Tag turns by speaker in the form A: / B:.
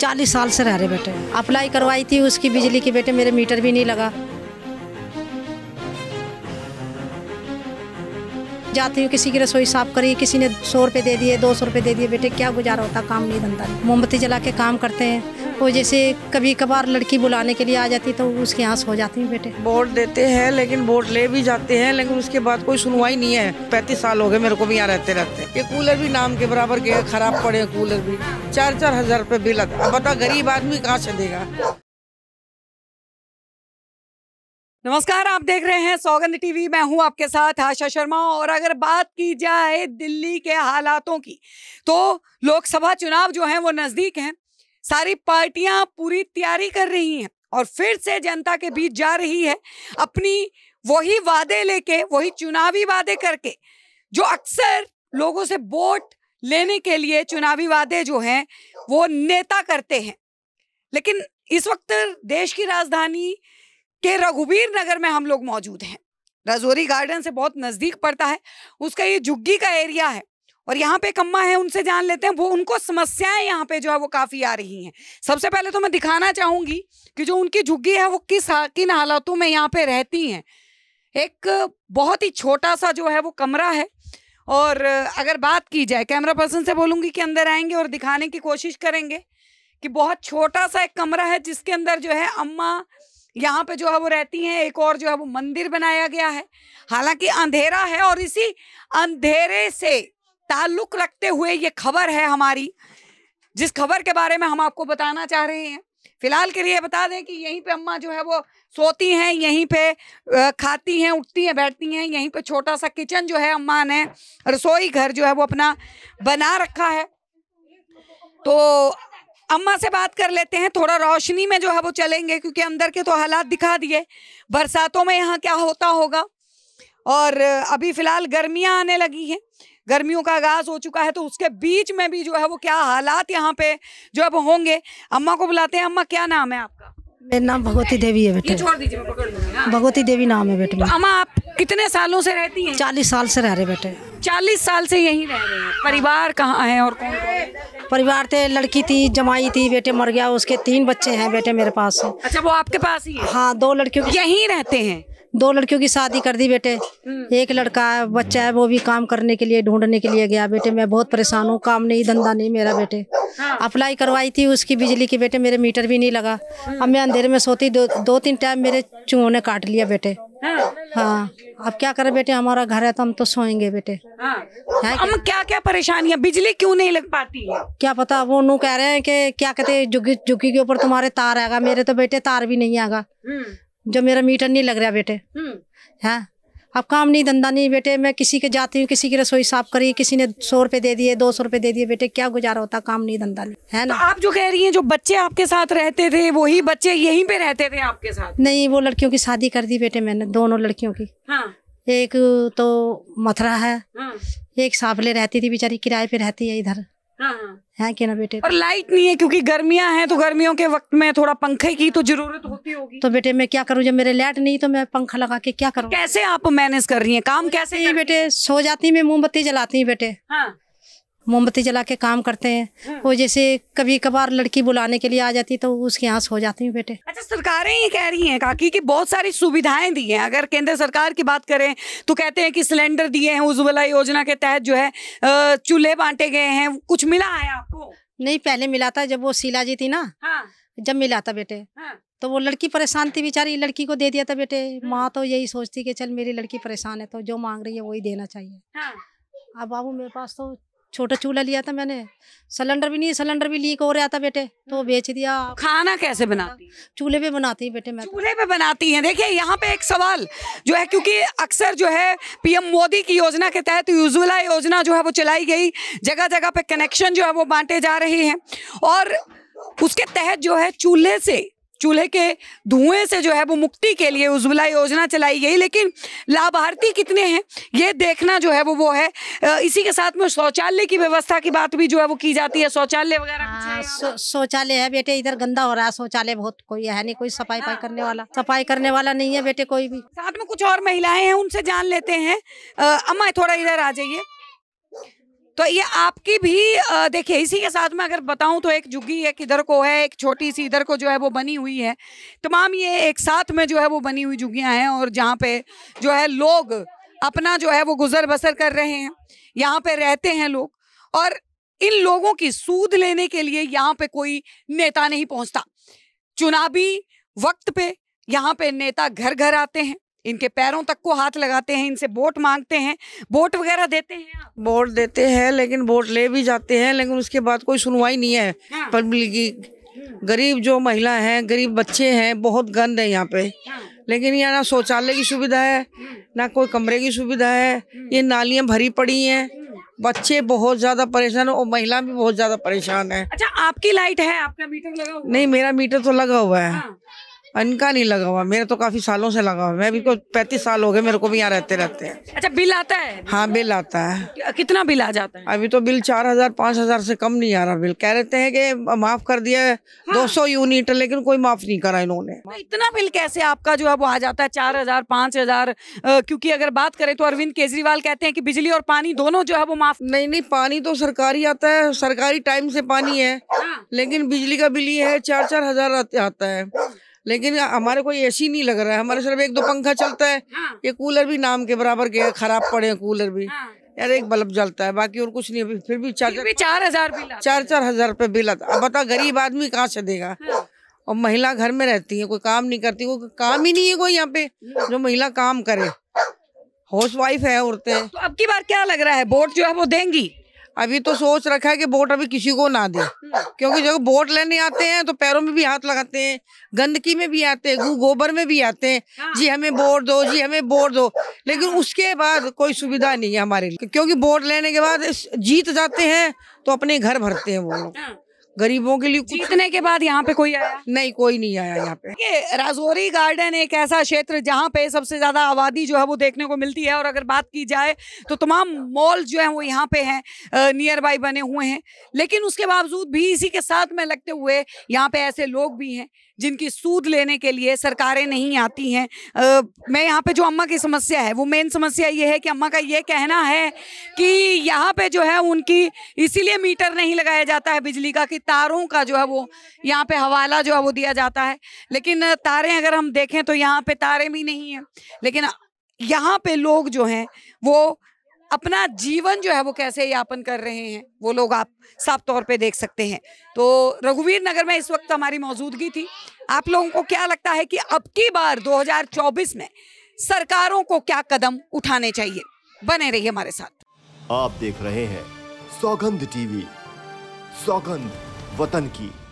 A: चालीस साल से रह रहे बेटे अप्लाई करवाई थी उसकी बिजली की बेटे मेरे मीटर भी नहीं लगा जाती हूँ किसी की रसोई साफ करी किसी ने सौ रुपये दे दिए दो सौ रुपये दे दिए बेटे क्या गुजारा होता काम नहीं धंधा मोमबत्ती जला के काम करते हैं वो जैसे कभी कभार लड़की बुलाने के लिए आ जाती तो उसके यहाँ हो जाती है बेटे वोट
B: देते हैं लेकिन वोट ले भी जाते हैं लेकिन उसके बाद कोई सुनवाई नहीं है पैंतीस साल हो गए मेरे को भी यहाँ रहते रहते ये कूलर भी नाम के बराबर गया खराब पड़े कूलर भी चार चार हजार रुपये बिल आता
C: बता गरीब आदमी कहाँ से देगा नमस्कार आप देख रहे हैं सौगंध टीवी मैं हूं आपके साथ आशा शर्मा और अगर बात की जाए दिल्ली के हालातों की तो लोकसभा चुनाव जो हैं वो नज़दीक हैं सारी पार्टियां पूरी तैयारी कर रही हैं और फिर से जनता के बीच जा रही है अपनी वही वादे लेके वही चुनावी वादे करके जो अक्सर लोगों से वोट लेने के लिए चुनावी वादे जो हैं वो नेता करते हैं लेकिन इस वक्त देश की राजधानी के रघुबीर नगर में हम लोग मौजूद हैं रजौरी गार्डन से बहुत नज़दीक पड़ता है उसका ये झुग्गी का एरिया है और यहाँ पे कम्मा है उनसे जान लेते हैं वो उनको समस्याएं यहाँ पे जो है वो काफ़ी आ रही हैं सबसे पहले तो मैं दिखाना चाहूँगी कि जो उनकी झुग्गी है वो किस किन हालातों में यहाँ पे रहती हैं एक बहुत ही छोटा सा जो है वो कमरा है और अगर बात की जाए कैमरा पर्सन से बोलूँगी कि अंदर आएंगे और दिखाने की कोशिश करेंगे कि बहुत छोटा सा एक कमरा है जिसके अंदर जो है अम्मा यहाँ पे जो है वो रहती हैं एक और जो है वो मंदिर बनाया गया है हालांकि अंधेरा है और इसी अंधेरे से ताल्लुक रखते हुए ये खबर है हमारी जिस खबर के बारे में हम आपको बताना चाह रहे हैं फिलहाल के लिए बता दें कि यहीं पे अम्मा जो है वो सोती हैं यहीं पे खाती हैं उठती हैं बैठती हैं यहीं पे छोटा सा किचन जो है अम्मा ने रसोई घर जो है वो अपना बना रखा है तो अम्मा से बात कर लेते हैं थोड़ा रोशनी में जो है वो चलेंगे क्योंकि अंदर के तो हालात दिखा दिए बरसातों में यहाँ क्या होता होगा और अभी फिलहाल गर्मियाँ आने लगी हैं गर्मियों का आगाज़ हो चुका है तो उसके बीच में भी जो है वो क्या हालात यहाँ पे जो अब होंगे अम्मा को बुलाते हैं अम्मा क्या नाम है आपका मेरा नाम भगवती देवी है बेटे भगवती
A: देवी नाम है बेटे तो अम्मा आप कितने सालों से रहती हैं चालीस साल से रह रहे बेटे चालीस साल से यहीं रह रहे हैं परिवार कहाँ है और कौन कौन परिवार थे लड़की थी जमाई थी बेटे मर गया उसके तीन बच्चे हैं बेटे मेरे पास अच्छा वो आपके पास ही है हाँ दो लड़कियों यहीं रहते हैं दो लड़कियों की शादी कर दी बेटे हम्म। एक लड़का है बच्चा है वो भी काम करने के लिए ढूंढने के लिए गया बेटे मैं बहुत परेशान हूँ काम नहीं धंधा नहीं मेरा बेटे हाँ। अप्लाई करवाई थी उसकी बिजली की बेटे मेरे मीटर भी नहीं लगा हम्म। अब मैं अंधेरे में सोती दो, दो तीन टाइम मेरे चूहों ने काट लिया बेटे हाँ।, हाँ अब क्या करें बेटे हमारा घर है तो हम तो सोएंगे बेटे
C: हाँ हम क्या क्या परेशानियाँ बिजली क्यों नहीं लग पाती है
A: क्या पता वो नू कह रहे हैं कि क्या कहते झुकी के ऊपर तुम्हारे तार आएगा मेरे तो बेटे तार भी नहीं आएगा हम्म। जो मेरा मीटर नहीं लग रहा बेटे हम्म। हाँ अब काम नहीं धंधा नहीं बेटे मैं किसी के जाती हूँ किसी की रसोई साफ करी किसी ने सौ रुपये दे दिए दो सौ रुपये दे दिए बेटे क्या गुजारा होता काम नहीं धंधा नहीं है ना तो आप जो कह रही हैं जो बच्चे आपके साथ रहते थे वही बच्चे यहीं पे रहते
C: थे आपके साथ
A: नहीं वो लड़कियों की शादी कर दी बेटे मैंने दोनों लड़कियों की हाँ। एक तो मथुरा है हाँ। एक सांपले रहती थी बेचारी किराए पे रहती है इधर हाँ हाँ, हाँ क्या ना बेटे और लाइट नहीं है क्योंकि गर्मियां हैं तो गर्मियों के वक्त में थोड़ा पंखे की तो जरूरत होती होगी तो बेटे मैं क्या करूं जब मेरे लाइट नहीं तो मैं पंखा लगा के क्या करूं कैसे आप मैनेज कर रही हैं काम कैसे ही बेटे सो जाती मैं मोमबत्ती जलाती हूँ बेटे हाँ मोमबत्ती जला के काम करते हैं हम्म। वो जैसे कभी कभार लड़की बुलाने के लिए आ जाती तो उसके यहाँ सो जाती हूँ बेटे अच्छा
C: सरकारें ये कह रही हैं काकी कि बहुत सारी सुविधाएं दी हैं अगर केंद्र सरकार की बात करें तो कहते हैं कि सिलेंडर दिए हैं उज्ज्वला योजना के तहत जो है
A: चूल्हे बांटे गए हैं कुछ मिला है आपको नहीं पहले मिला था जब वो शीला जी थी ना हाँ। जब मिला था बेटे हाँ। तो वो लड़की परेशान थी बेचारी लड़की को दे दिया था बेटे हम्म। माँ तो यही सोचती कि चल मेरी लड़की परेशान है तो जो मांग रही है वही देना चाहिए हाँ। अब बाबू मेरे पास तो छोटा चूल्हा लिया था मैंने सिलेंडर भी नहीं सिलेंडर भी लीक हो रहा था बेटे तो हम्म। बेच दिया खाना कैसे बनाती चूल्हे पे बनाती है बेटे मैं तो। चूल्हे पे बनाती हैं देखिए यहाँ पे एक
C: सवाल जो है क्योंकि अक्सर जो है पीएम मोदी की योजना के तहत उज्ज्वला योजना जो है वो चलाई गई जगह जगह पे कनेक्शन जो है वो बांटे जा रहे हैं और उसके तहत जो है चूल्हे से चूल्हे के धुएं से जो है वो मुक्ति के लिए उज्ज्वला योजना चलाई गई लेकिन लाभार्थी कितने हैं ये देखना जो है वो वो है इसी के साथ में शौचालय की व्यवस्था की बात भी जो है वो की जाती है शौचालय वगैरह
A: हाँ, शौचालय है बेटे इधर गंदा हो रहा है शौचालय बहुत कोई है नहीं कोई सफाई पाई करने वाला सफाई करने वाला नहीं है बेटे कोई भी साथ
C: में कुछ और महिलाएं हैं उनसे जान लेते हैं अम्मा थोड़ा इधर आ जाइए तो ये आपकी भी देखिए इसी के साथ में अगर बताऊं तो एक झुग्गी एक इधर को है एक छोटी सी इधर को जो है वो बनी हुई है तमाम ये एक साथ में जो है वो बनी हुई झुग्गियाँ हैं और जहाँ पे जो है लोग अपना जो है वो गुजर बसर कर रहे हैं यहाँ पे रहते हैं लोग और इन लोगों की सूद लेने के लिए यहाँ पे कोई नेता नहीं पहुँचता चुनावी वक्त पे यहाँ पे नेता घर घर आते हैं इनके पैरों तक को हाथ लगाते हैं इनसे वोट मांगते हैं वोट वगैरह देते हैं वोट देते हैं लेकिन वोट ले भी जाते हैं लेकिन उसके बाद कोई सुनवाई नहीं है हाँ। पब्लिक की
B: गरीब जो महिला है गरीब बच्चे हैं बहुत गंद है यहाँ पे हाँ। लेकिन यहाँ ना शौचालय की सुविधा है ना कोई कमरे की सुविधा है हम्म। ये नालियाँ भरी पड़ी हैं हम्म। बच्चे बहुत ज्यादा परेशान और महिला भी बहुत ज्यादा परेशान है अच्छा आपकी लाइट है आपका
C: मीटर लगा हुआ नहीं मेरा
B: मीटर तो लगा हुआ है हाँ। इनका नहीं लगा हुआ मेरे तो काफी सालों से लगा हुआ मैं भी कोई पैंतीस साल हो गए मेरे को भी यहाँ रहते रहते हैं
C: अच्छा बिल आता है
B: हाँ बिल आता है कितना बिल आ जाता है अभी तो बिल चार हजार पाँच हजार से कम नहीं आ रहा बिल कह रहे हैं कि माफ कर दिया है हाँ। दो सौ यूनिट लेकिन कोई माफ नहीं करा इन्होंने
C: इतना बिल कैसे आपका जो है वो आ जाता है चार हजार पाँच हजार क्यूँकी अगर बात करें तो अरविंद केजरीवाल कहते हैं की बिजली और पानी दोनों जो है वो माफ नहीं नहीं पानी तो सरकारी आता है सरकारी टाइम से पानी है हाँ। लेकिन बिजली का
B: बिल ये है चार चार हजार आता है लेकिन हमारे कोई ऐसी नहीं लग रहा है हमारे सिर्फ एक दो पंखा चलता है हाँ। ये कूलर भी नाम के बराबर के खराब पड़े हैं कूलर भी हाँ। यार एक बल्ब जलता है बाकी और कुछ नहीं अभी फिर भी चार भी चार हजार चार चार हजार रुपये बिल आता अब बता गरीब आदमी कहाँ से देगा हाँ। और महिला घर में रहती है कोई काम नहीं करती कोई काम ही नहीं है कोई यहाँ पे जो महिला काम करे हाउस वाइफ है औरतें तो अब की बार क्या लग रहा है वोट जो है वो देंगी अभी तो सोच रखा है कि वोट अभी किसी को ना दे हम्म। क्योंकि जब वोट लेने आते हैं तो पैरों में भी हाथ लगाते हैं गंदगी में भी आते हैं गु गोबर में भी आते हैं हाँ। जी हमें वोट दो जी हमें वोट दो लेकिन हाँ। उसके बाद कोई सुविधा नहीं है हमारे लिए क्योंकि वोट लेने के
C: बाद जीत जाते हैं तो अपने घर भरते हैं वो लोग हाँ। गरीबों के लिए जीतने के बाद यहाँ पे कोई आया नहीं कोई नहीं आया यहाँ पे ये राजौरी गार्डन एक ऐसा क्षेत्र जहाँ पे सबसे ज्यादा आबादी जो है वो देखने को मिलती है और अगर बात की जाए तो तमाम मॉल जो है वो यहाँ पे हैं नियर बाई बने हुए हैं लेकिन उसके बावजूद भी इसी के साथ में लगते हुए यहाँ पे ऐसे लोग भी हैं जिनकी सूद लेने के लिए सरकारें नहीं आती हैं आ, मैं यहाँ पे जो अम्मा की समस्या है वो मेन समस्या ये है कि अम्मा का ये कहना है कि यहाँ पे जो है उनकी इसीलिए मीटर नहीं लगाया जाता है बिजली का कि तारों का जो है वो यहाँ पे हवाला जो है वो दिया जाता है लेकिन तारे अगर हम देखें तो यहाँ पे तारे भी नहीं है लेकिन यहाँ पे लोग जो हैं वो अपना जीवन जो है वो कैसे यापन कर रहे हैं वो लोग आप साफ तौर पे देख सकते हैं तो रघुवीर नगर में इस वक्त हमारी मौजूदगी थी आप लोगों को क्या लगता है कि अब की बार 2024 में सरकारों को क्या कदम उठाने चाहिए बने रहिए हमारे साथ
A: आप देख रहे हैं सौगंध टीवी सौगंध वतन की